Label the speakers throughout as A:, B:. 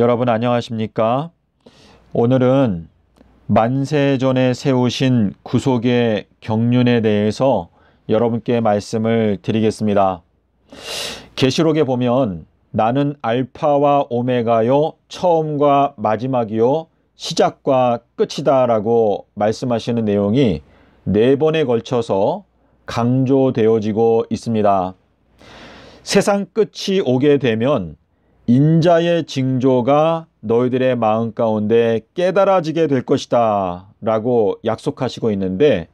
A: 여러분 안녕하십니까? 오늘은 만세전에 세우신 구속의 경륜에 대해서 여러분께 말씀을 드리겠습니다. 계시록에 보면 나는 알파와 오메가요 처음과 마지막이요 시작과 끝이다라고 말씀하시는 내용이 네 번에 걸쳐서 강조되어지고 있습니다. 세상 끝이 오게 되면 인자의 징조가 너희들의 마음 가운데 깨달아지게 될 것이다 라고 약속하시고 있는데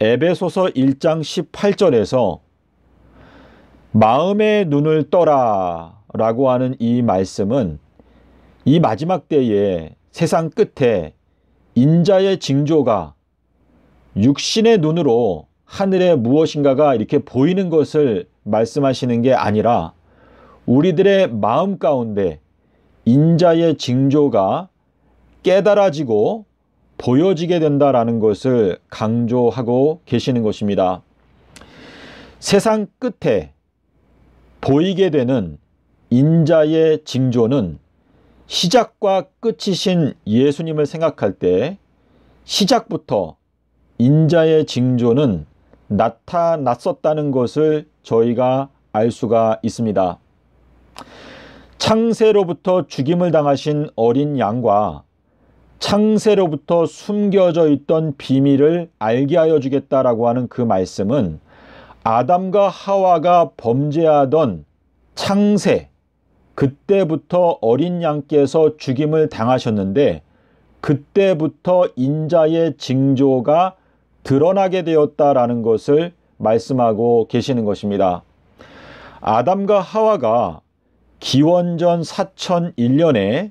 A: 에베소서 1장 18절에서 마음의 눈을 떠라 라고 하는 이 말씀은 이 마지막 때에 세상 끝에 인자의 징조가 육신의 눈으로 하늘에 무엇인가가 이렇게 보이는 것을 말씀하시는 게 아니라 우리들의 마음 가운데 인자의 징조가 깨달아지고 보여지게 된다라는 것을 강조하고 계시는 것입니다. 세상 끝에 보이게 되는 인자의 징조는 시작과 끝이신 예수님을 생각할 때 시작부터 인자의 징조는 나타났었다는 것을 저희가 알 수가 있습니다. 창세로부터 죽임을 당하신 어린 양과 창세로부터 숨겨져 있던 비밀을 알게 하여 주겠다라고 하는 그 말씀은 아담과 하와가 범죄하던 창세 그때부터 어린 양께서 죽임을 당하셨는데 그때부터 인자의 징조가 드러나게 되었다라는 것을 말씀하고 계시는 것입니다. 아담과 하와가 기원전 4001년에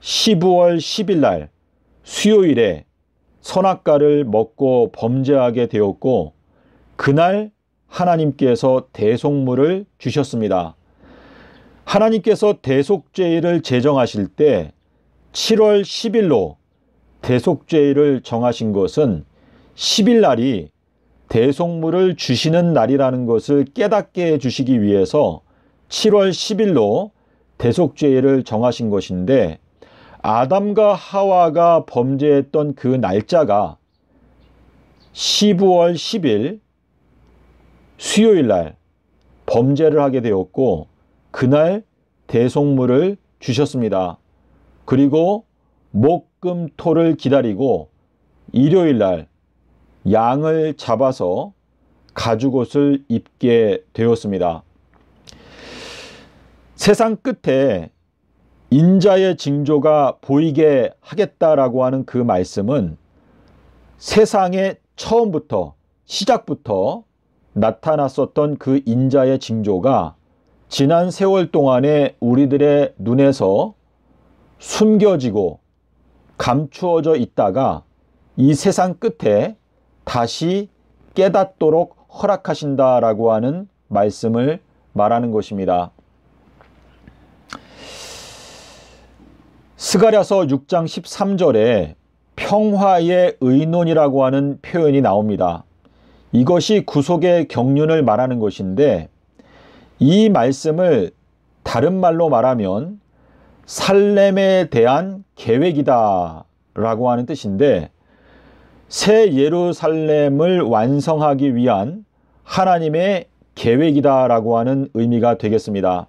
A: 12월 10일 날 수요일에 선악과를 먹고 범죄하게 되었고 그날 하나님께서 대속물을 주셨습니다. 하나님께서 대속죄를 제정하실 때 7월 10일로 대속죄를 정하신 것은 10일 날이 대속물을 주시는 날이라는 것을 깨닫게 해주시기 위해서 7월 10일로 대속죄를 정하신 것인데 아담과 하와가 범죄했던 그 날짜가 12월 10일 수요일 날 범죄를 하게 되었고 그날 대속물을 주셨습니다. 그리고 목금토를 기다리고 일요일 날 양을 잡아서 가죽옷을 입게 되었습니다. 세상 끝에 인자의 징조가 보이게 하겠다라고 하는 그 말씀은 세상의 처음부터 시작부터 나타났었던 그 인자의 징조가 지난 세월 동안에 우리들의 눈에서 숨겨지고 감추어져 있다가 이 세상 끝에 다시 깨닫도록 허락하신다라고 하는 말씀을 말하는 것입니다. 스가랴서 6장 13절에 평화의 의논이라고 하는 표현이 나옵니다. 이것이 구속의 경륜을 말하는 것인데 이 말씀을 다른 말로 말하면 살렘에 대한 계획이다 라고 하는 뜻인데 새 예루살렘을 완성하기 위한 하나님의 계획이다 라고 하는 의미가 되겠습니다.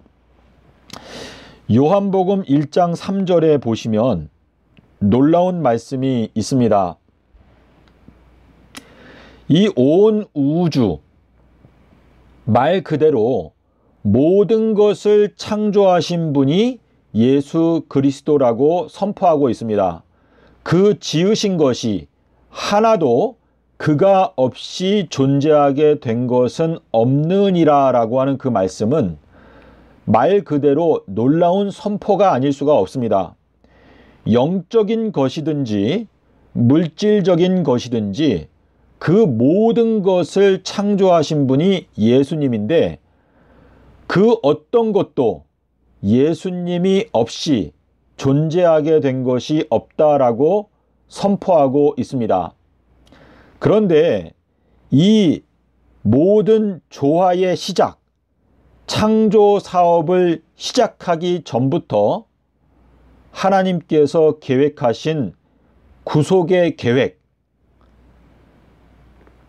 A: 요한복음 1장 3절에 보시면 놀라운 말씀이 있습니다. 이 온 우주, 말 그대로 모든 것을 창조하신 분이 예수 그리스도라고 선포하고 있습니다. 그 지으신 것이 하나도 그가 없이 존재하게 된 것은 없느니라 라고 하는 그 말씀은 말 그대로 놀라운 선포가 아닐 수가 없습니다. 영적인 것이든지 물질적인 것이든지 그 모든 것을 창조하신 분이 예수님인데 그 어떤 것도 예수님이 없이 존재하게 된 것이 없다라고 선포하고 있습니다. 그런데 이 모든 조화의 시작, 창조 사업을 시작하기 전부터 하나님께서 계획하신 구속의 계획,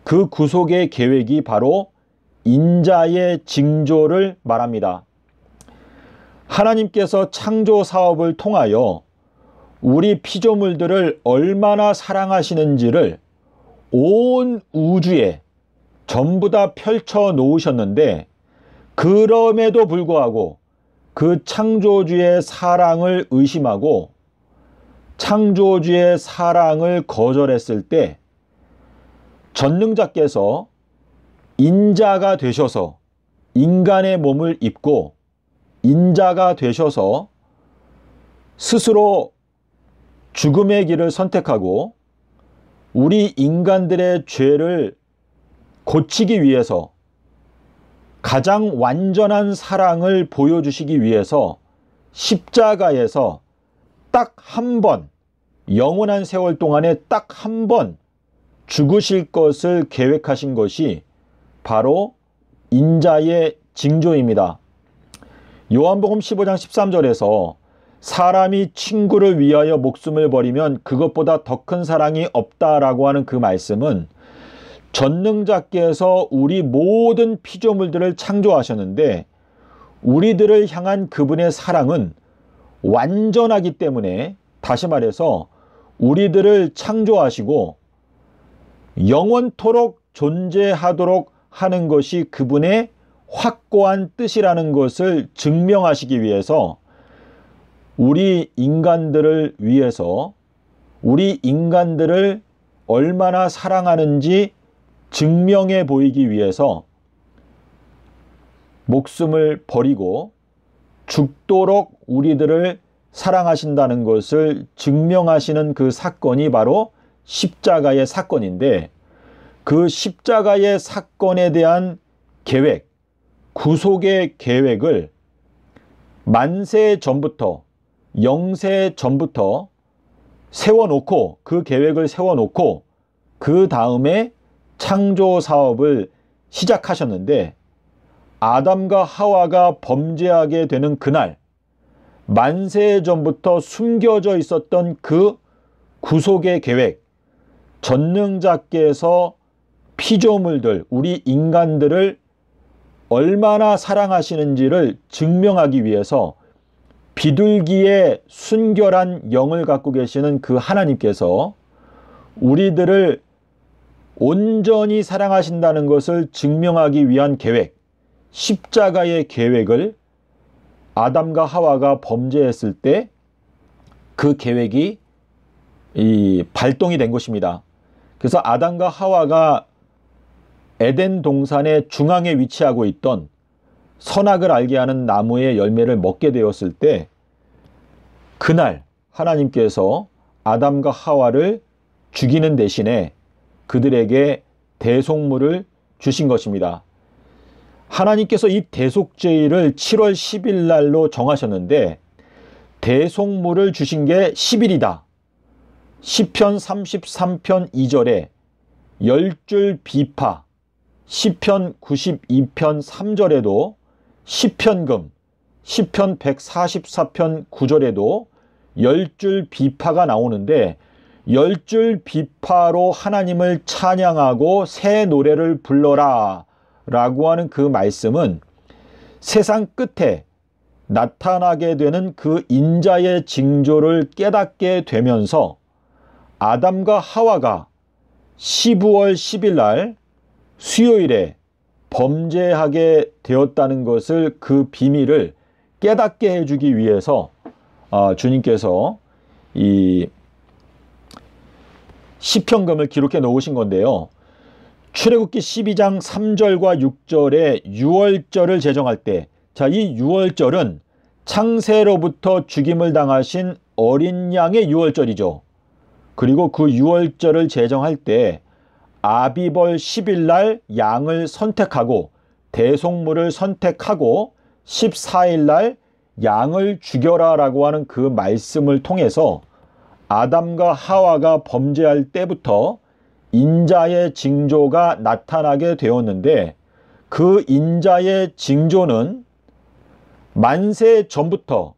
A: 그 구속의 계획이 바로 인자의 징조를 말합니다. 하나님께서 창조 사업을 통하여 우리 피조물들을 얼마나 사랑하시는지를 온 우주에 전부 다 펼쳐 놓으셨는데 그럼에도 불구하고 그 창조주의 사랑을 의심하고 창조주의 사랑을 거절했을 때 전능자께서 인자가 되셔서 인간의 몸을 입고 인자가 되셔서 스스로 죽음의 길을 선택하고 우리 인간들의 죄를 고치기 위해서 가장 완전한 사랑을 보여주시기 위해서 십자가에서 딱 한 번, 영원한 세월 동안에 딱 한 번 죽으실 것을 계획하신 것이 바로 인자의 징조입니다. 요한복음 15장 13절에서 사람이 친구를 위하여 목숨을 버리면 그것보다 더 큰 사랑이 없다라고 하는 그 말씀은 전능자께서 우리 모든 피조물들을 창조하셨는데 우리들을 향한 그분의 사랑은 완전하기 때문에 다시 말해서 우리들을 창조하시고 영원토록 존재하도록 하는 것이 그분의 확고한 뜻이라는 것을 증명하시기 위해서 우리 인간들을 위해서 우리 인간들을 얼마나 사랑하는지 증명해 보이기 위해서 목숨을 버리고 죽도록 우리들을 사랑하신다는 것을 증명하시는 그 사건이 바로 십자가의 사건인데 그 십자가의 사건에 대한 계획, 구속의 계획을 만세 전부터 영세 전부터 세워놓고 그 계획을 세워놓고 그 다음에 창조 사업을 시작하셨는데 아담과 하와가 범죄하게 되는 그날 만세 전부터 숨겨져 있었던 그 구속의 계획 전능자께서 피조물들 우리 인간들을 얼마나 사랑하시는지를 증명하기 위해서 비둘기의 순결한 영을 갖고 계시는 그 하나님께서 우리들을 온전히 사랑하신다는 것을 증명하기 위한 계획, 십자가의 계획을 아담과 하와가 범죄했을 때 그 계획이 이 발동이 된 것입니다. 그래서 아담과 하와가 에덴 동산의 중앙에 위치하고 있던 선악을 알게 하는 나무의 열매를 먹게 되었을 때 그날 하나님께서 아담과 하와를 죽이는 대신에 그들에게 대속물을 주신 것입니다. 하나님께서 이 대속제일을 7월 10일 날로 정하셨는데 대속물을 주신 게 10일이다. 시편 33편 2절에 열줄 비파 시편 92편 3절에도 시편금 시편 144편 9절에도 열줄 비파가 나오는데 열줄 비파로 하나님을 찬양하고 새 노래를 불러라 라고 하는 그 말씀은 세상 끝에 나타나게 되는 그 인자의 징조를 깨닫게 되면서 아담과 하와가 12월 10일 날 수요일에 범죄하게 되었다는 것을 그 비밀을 깨닫게 해주기 위해서 아, 주님께서 이 시평금을 기록해 놓으신 건데요. 출애굽기 12장 3절과 6절에 6월절을 제정할 때, 자, 이 6월절은 창세로부터 죽임을 당하신 어린 양의 6월절이죠. 그리고 그 6월절을 제정할 때 아비벌 10일 날 양을 선택하고 대속물을 선택하고 14일 날 양을 죽여라라고 하는 그 말씀을 통해서 아담과 하와가 범죄할 때부터 인자의 징조가 나타나게 되었는데 그 인자의 징조는 만세 전부터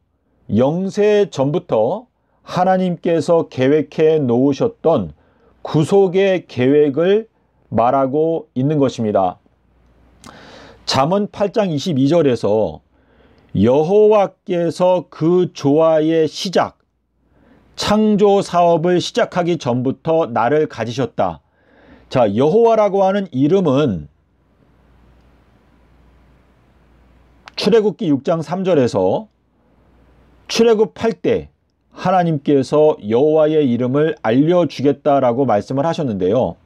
A: 영세 전부터 하나님께서 계획해 놓으셨던 구속의 계획을 말하고 있는 것입니다. 잠언 8장 22절에서 여호와께서 그 조화의 시작 창조 사업을 시작하기 전부터 나를 가지셨다. 자, 여호와라고 하는 이름은 출애굽기 6장 3절에서 출애굽할 때 하나님께서 여호와의 이름을 알려주겠다라고 말씀을 하셨는데요.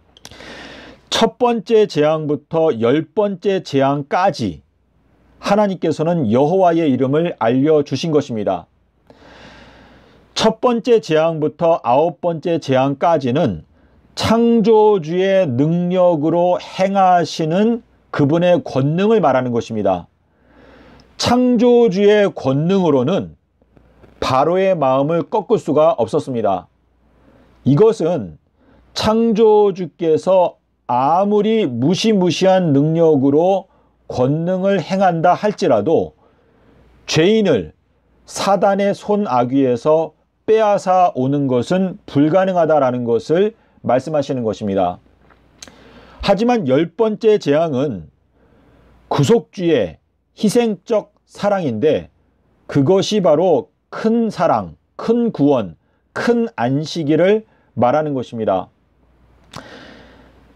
A: 첫 번째 재앙부터 열 번째 재앙까지 하나님께서는 여호와의 이름을 알려주신 것입니다. 첫 번째 재앙부터 아홉 번째 재앙까지는 창조주의 능력으로 행하시는 그분의 권능을 말하는 것입니다. 창조주의 권능으로는 바로의 마음을 꺾을 수가 없었습니다. 이것은 창조주께서 아무리 무시무시한 능력으로 권능을 행한다 할지라도 죄인을 사단의 손아귀에서 빼앗아 오는 것은 불가능하다라는 것을 말씀하시는 것입니다. 하지만 열 번째 재앙은 구속주의 희생적 사랑인데 그것이 바로 큰 사랑, 큰 구원, 큰안식이를 말하는 것입니다.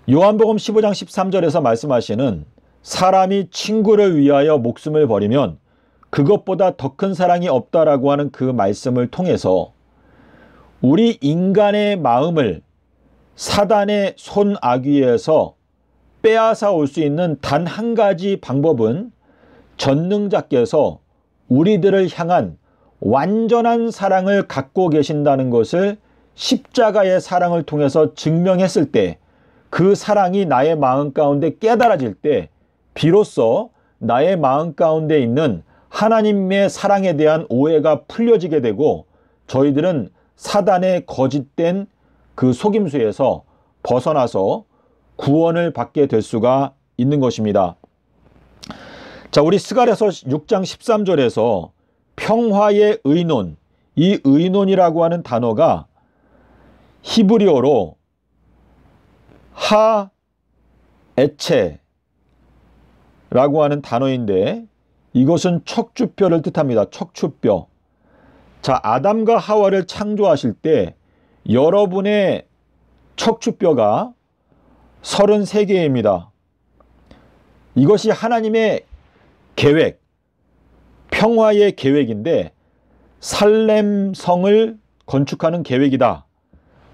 A: 요한복음 15장 13절에서 말씀하시는 사람이 친구를 위하여 목숨을 버리면 그것보다 더 큰 사랑이 없다라고 하는 그 말씀을 통해서 우리 인간의 마음을 사단의 손아귀에서 빼앗아 올 수 있는 단 한 가지 방법은 전능자께서 우리들을 향한 완전한 사랑을 갖고 계신다는 것을 십자가의 사랑을 통해서 증명했을 때 그 사랑이 나의 마음 가운데 깨달아질 때 비로소 나의 마음 가운데 있는 하나님의 사랑에 대한 오해가 풀려지게 되고 저희들은 사단의 거짓된 그 속임수에서 벗어나서 구원을 받게 될 수가 있는 것입니다. 자, 우리 스가에서 6장 13절에서 평화의 의논, 이 의논이라고 하는 단어가 히브리어로 하 에체라고 하는 단어인데 이것은 척추뼈를 뜻합니다. 척추뼈. 자, 아담과 하와를 창조하실 때 여러분의 척추뼈가 33개입니다. 이것이 하나님의 계획, 평화의 계획인데 살렘성을 건축하는 계획이다.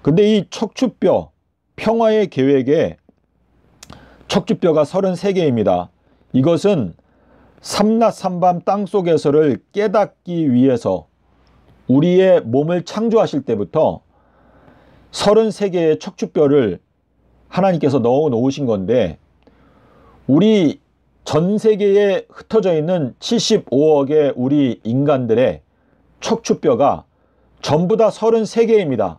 A: 근데 이 척추뼈, 평화의 계획에 척추뼈가 33개입니다. 이것은 삼낮 삼밤 땅속에서를 깨닫기 위해서 우리의 몸을 창조하실 때부터 33개의 척추뼈를 하나님께서 넣어 놓으신 건데 우리 전 세계에 흩어져 있는 75억의 우리 인간들의 척추뼈가 전부 다 33개입니다.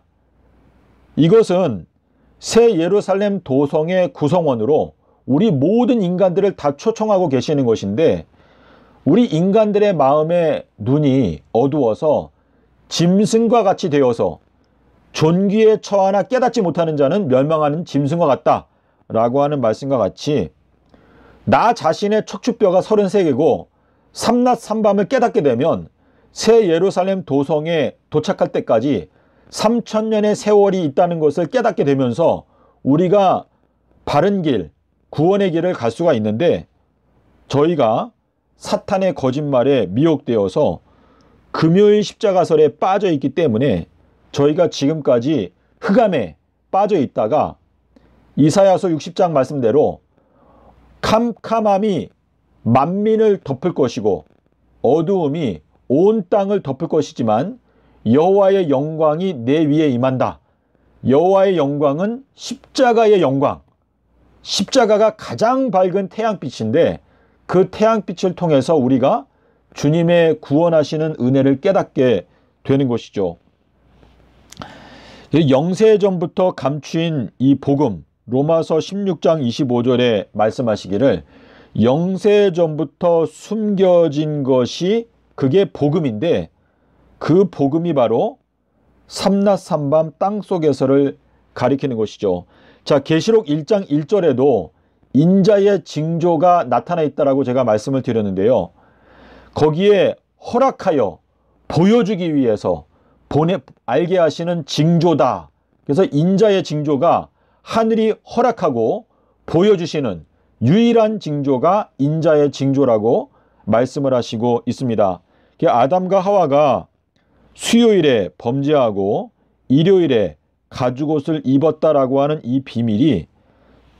A: 이것은 새 예루살렘 도성의 구성원으로 우리 모든 인간들을 다 초청하고 계시는 것인데 우리 인간들의 마음의 눈이 어두워서 짐승과 같이 되어서 존귀에 처하나 깨닫지 못하는 자는 멸망하는 짐승과 같다. 라고 하는 말씀과 같이 나 자신의 척추뼈가 33개고 삼낮 삼밤을 깨닫게 되면 새 예루살렘 도성에 도착할 때까지 3천년의 세월이 있다는 것을 깨닫게 되면서 우리가 바른 길, 구원의 길을 갈 수가 있는데 저희가 사탄의 거짓말에 미혹되어서 금요일 십자가설에 빠져 있기 때문에 저희가 지금까지 흑암에 빠져 있다가 이사야서 60장 말씀대로 캄캄함이 만민을 덮을 것이고 어두움이 온 땅을 덮을 것이지만 여호와의 영광이 내 위에 임한다. 여호와의 영광은 십자가의 영광. 십자가가 가장 밝은 태양빛인데 그 태양빛을 통해서 우리가 주님의 구원하시는 은혜를 깨닫게 되는 것이죠. 영세 전부터 감추인 이 복음 로마서 16장 25절에 말씀하시기를 영세 전부터 숨겨진 것이 그게 복음인데 그 복음이 바로 삼낮 삼밤 땅 속에서를 가리키는 것이죠. 자, 계시록 1장 1절에도 인자의 징조가 나타나 있다라고 제가 말씀을 드렸는데요. 거기에 허락하여 보여주기 위해서 보내 알게 하시는 징조다. 그래서 인자의 징조가 하늘이 허락하고 보여주시는 유일한 징조가 인자의 징조라고 말씀을 하시고 있습니다. 아담과 하와가 수요일에 범죄하고 일요일에 가죽옷을 입었다라고 하는 이 비밀이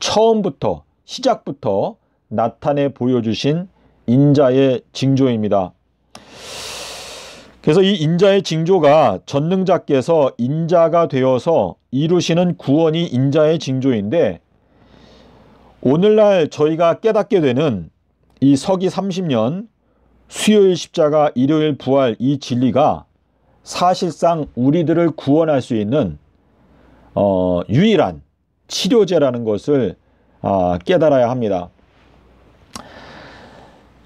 A: 처음부터 시작부터 나타내 보여주신 인자의 징조입니다. 그래서 이 인자의 징조가 전능자께서 인자가 되어서 이루시는 구원이 인자의 징조인데 오늘날 저희가 깨닫게 되는 이 서기 30년 수요일 십자가 일요일 부활 이 진리가 사실상 우리들을 구원할 수 있는 어, 유일한 치료제라는 것을 아, 깨달아야 합니다.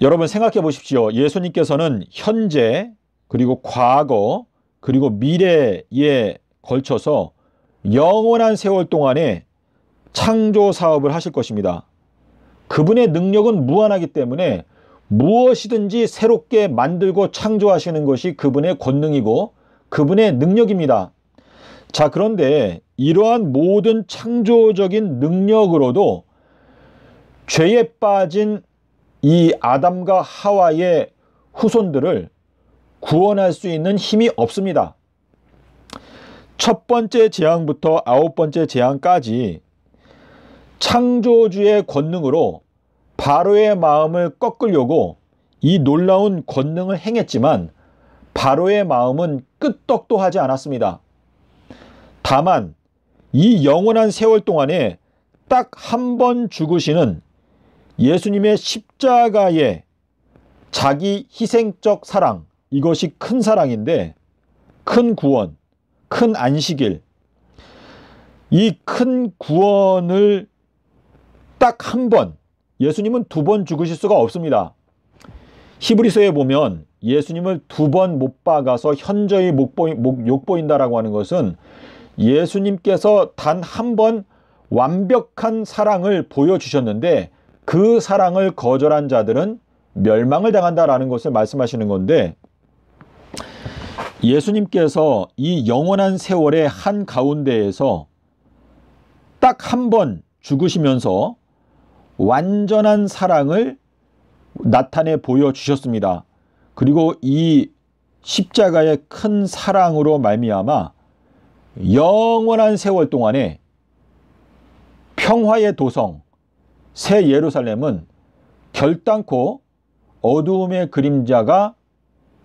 A: 여러분 생각해 보십시오. 예수님께서는 현재 그리고 과거 그리고 미래에 걸쳐서 영원한 세월 동안에 창조 사업을 하실 것입니다. 그분의 능력은 무한하기 때문에 무엇이든지 새롭게 만들고 창조하시는 것이 그분의 권능이고 그분의 능력입니다. 자, 그런데 이러한 모든 창조적인 능력으로도 죄에 빠진 이 아담과 하와의 후손들을 구원할 수 있는 힘이 없습니다. 첫 번째 재앙부터 아홉 번째 재앙까지 창조주의 권능으로 바로의 마음을 꺾으려고 이 놀라운 권능을 행했지만 바로의 마음은 끄떡도 하지 않았습니다. 다만 이 영원한 세월 동안에 딱 한 번 죽으시는 예수님의 십자가의 자기 희생적 사랑, 이것이 큰 사랑인데, 큰 구원, 큰 안식일, 이 큰 구원을 딱 한 번, 예수님은 두 번 죽으실 수가 없습니다. 히브리서에 보면 예수님을 두 번 못 박아서 현저히 못 욕보인다라고 하는 것은 예수님께서 단 한 번 완벽한 사랑을 보여주셨는데 그 사랑을 거절한 자들은 멸망을 당한다라는 것을 말씀하시는 건데 예수님께서 이 영원한 세월의 한 가운데에서 딱 한 번 죽으시면서 완전한 사랑을 나타내 보여주셨습니다. 그리고 이 십자가의 큰 사랑으로 말미암아 영원한 세월 동안에 평화의 도성, 새 예루살렘은 결단코 어두움의 그림자가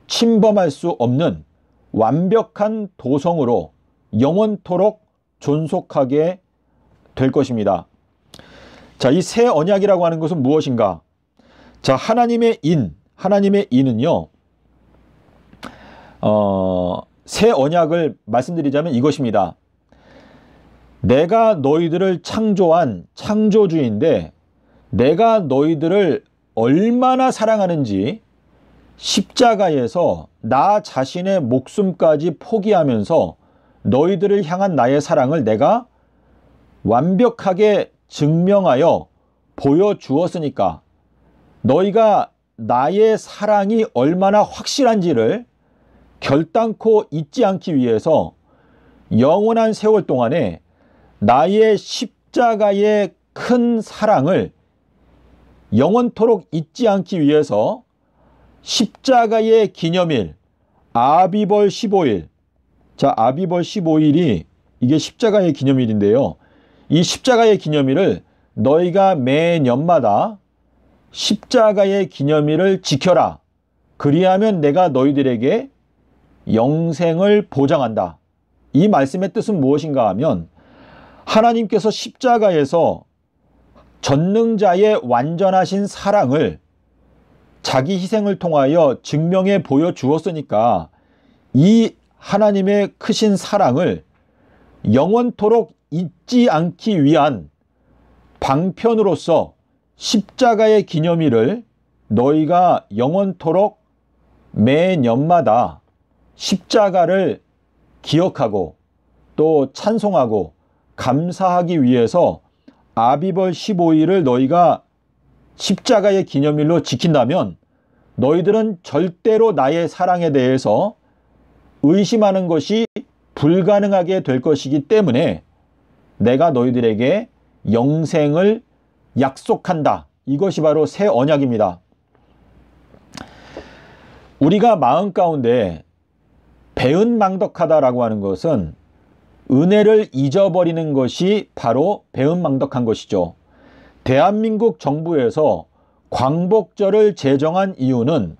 A: 침범할 수 없는 완벽한 도성으로 영원토록 존속하게 될 것입니다. 자, 이 새 언약이라고 하는 것은 무엇인가? 자, 하나님의 인, 하나님의 인은요, 어, 새 언약을 말씀드리자면 이것입니다. 내가 너희들을 창조한 창조주인데 내가 너희들을 얼마나 사랑하는지 십자가에서 나 자신의 목숨까지 포기하면서 너희들을 향한 나의 사랑을 내가 완벽하게 증명하여 보여주었으니까 너희가 나의 사랑이 얼마나 확실한지를 결단코 잊지 않기 위해서 영원한 세월 동안에 나의 십자가의 큰 사랑을 영원토록 잊지 않기 위해서 십자가의 기념일 아비벌 15일 자 아비벌 15일이 이게 십자가의 기념일인데요. 이 십자가의 기념일을 너희가 매년마다 십자가의 기념일을 지켜라. 그리하면 내가 너희들에게 영생을 보장한다. 이 말씀의 뜻은 무엇인가 하면 하나님께서 십자가에서 전능자의 완전하신 사랑을 자기 희생을 통하여 증명해 보여주었으니까 이 하나님의 크신 사랑을 영원토록 잊지 않기 위한 방편으로서 십자가의 기념일을 너희가 영원토록 매년마다 십자가를 기억하고 또 찬송하고 감사하기 위해서 아비벌 15일을 너희가 십자가의 기념일로 지킨다면 너희들은 절대로 나의 사랑에 대해서 의심하는 것이 불가능하게 될 것이기 때문에 내가 너희들에게 영생을 약속한다. 이것이 바로 새 언약입니다. 우리가 마음 가운데 배은망덕하다라고 하는 것은 은혜를 잊어버리는 것이 바로 배은망덕한 것이죠. 대한민국 정부에서 광복절을 제정한 이유는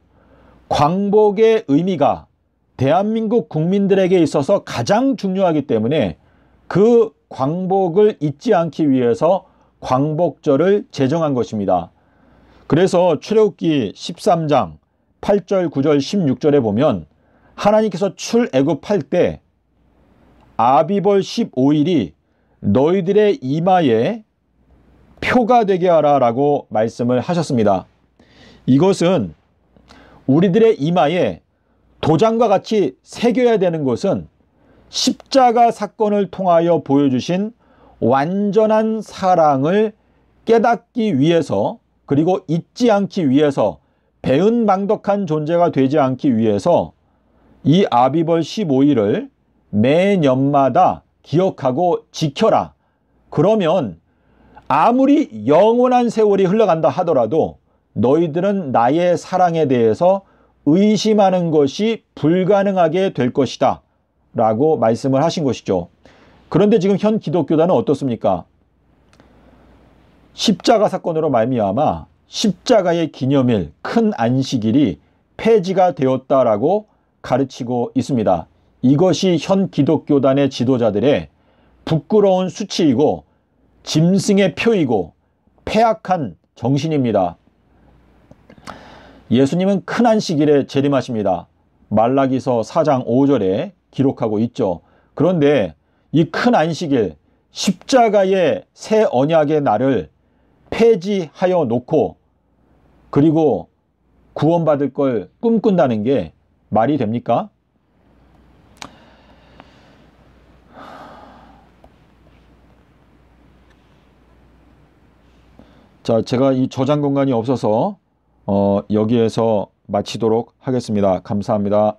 A: 광복의 의미가 대한민국 국민들에게 있어서 가장 중요하기 때문에 그 광복을 잊지 않기 위해서 광복절을 제정한 것입니다. 그래서 출애굽기 13장 8절 9절 16절에 보면 하나님께서 출애굽할 때 아비벌 15일이 너희들의 이마에 표가 되게 하라 라고 말씀을 하셨습니다. 이것은 우리들의 이마에 도장과 같이 새겨야 되는 것은 십자가 사건을 통하여 보여주신 완전한 사랑을 깨닫기 위해서 그리고 잊지 않기 위해서 배은망덕한 존재가 되지 않기 위해서 이 아비벌 15일을 매년마다 기억하고 지켜라. 그러면 아무리 영원한 세월이 흘러간다 하더라도 너희들은 나의 사랑에 대해서 의심하는 것이 불가능하게 될 것이다. 라고 말씀을 하신 것이죠. 그런데 지금 현 기독교단은 어떻습니까? 십자가 사건으로 말미암아 십자가의 기념일, 큰 안식일이 폐지가 되었다라고 가르치고 있습니다. 이것이 현 기독교단의 지도자들의 부끄러운 수치이고 짐승의 표이고 폐악한 정신입니다. 예수님은 큰 안식일에 재림하십니다. 말라기서 4장 5절에 기록하고 있죠. 그런데 이 큰 안식일 십자가의 새 언약의 날을 폐지하여 놓고 그리고 구원받을 걸 꿈꾼다는 게 말이 됩니까? 자, 제가 이 저장 공간이 없어서 어, 여기에서 마치도록 하겠습니다. 감사합니다.